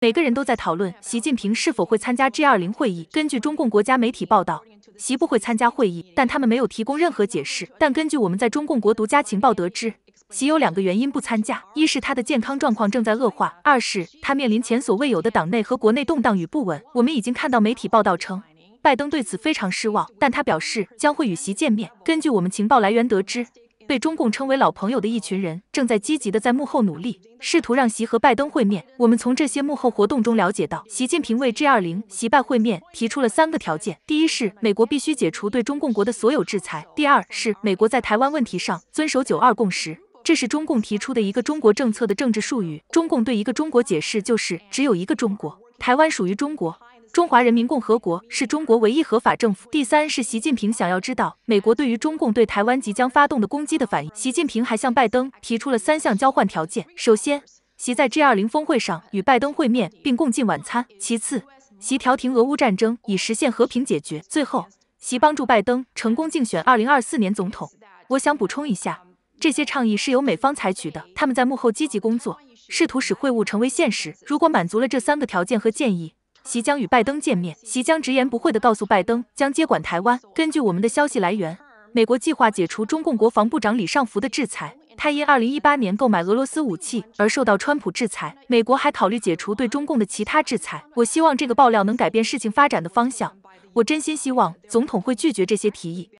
每个人都在讨论习近平是否会参加 G 二零会议。根据中共国家媒体报道，习不会参加会议，但他们没有提供任何解释。但根据我们在中共国独家情报得知，习有两个原因不参加：一是他的健康状况正在恶化；二是他面临前所未有的党内和国内动荡与不稳。我们已经看到媒体报道称，拜登对此非常失望，但他表示将会与习见面。根据我们情报来源得知。被中共称为老朋友的一群人，正在积极的在幕后努力，试图让习和拜登会面。我们从这些幕后活动中了解到，习近平为 G 二零习拜会面提出了三个条件：第一是美国必须解除对中共国的所有制裁；第二是美国在台湾问题上遵守九二共识。这是中共提出的一个中国政策的政治术语。中共对一个中国解释就是只有一个中国，台湾属于中国。中华人民共和国是中国唯一合法政府。第三是习近平想要知道美国对于中共对台湾即将发动的攻击的反应。习近平还向拜登提出了三项交换条件：首先，习在 G20 峰会上与拜登会面并共进晚餐；其次，习调停俄乌战争以实现和平解决；最后，习帮助拜登成功竞选2024年总统。我想补充一下，这些倡议是由美方采取的，他们在幕后积极工作，试图使会晤成为现实。如果满足了这三个条件和建议。席将与拜登见面，席将直言不讳地告诉拜登将接管台湾。根据我们的消息来源，美国计划解除中共国防部长李尚福的制裁，他因2018年购买俄罗斯武器而受到川普制裁。美国还考虑解除对中共的其他制裁。我希望这个爆料能改变事情发展的方向。我真心希望总统会拒绝这些提议。